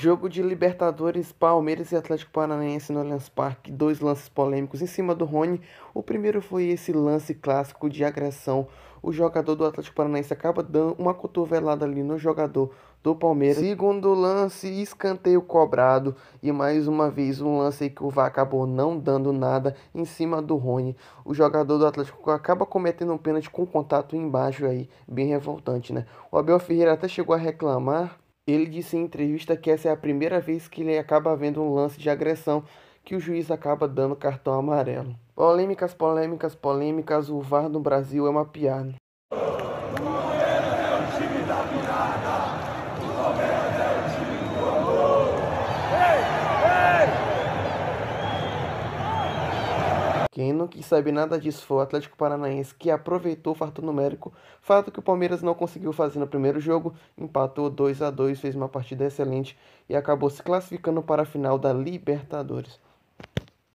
Jogo de Libertadores, Palmeiras e Atlético Paranaense no Allianz Parque, dois lances polêmicos em cima do Rony. O primeiro foi esse lance clássico de agressão. O jogador do Atlético Paranaense acaba dando uma cotovelada ali no jogador do Palmeiras. Segundo lance, escanteio cobrado. E mais uma vez, um lance que o VAR acabou não dando nada em cima do Rony. O jogador do Atlético acaba cometendo um pênalti com contato embaixo aí, bem revoltante, né? O Abel Ferreira até chegou a reclamar ele disse em entrevista que essa é a primeira vez que ele acaba vendo um lance de agressão que o juiz acaba dando cartão amarelo. Polêmicas, polêmicas, polêmicas, o VAR no Brasil é uma piada. Quem não quis saber nada disso foi o Atlético Paranaense, que aproveitou o fator numérico, fato que o Palmeiras não conseguiu fazer no primeiro jogo, empatou 2 a 2 fez uma partida excelente e acabou se classificando para a final da Libertadores.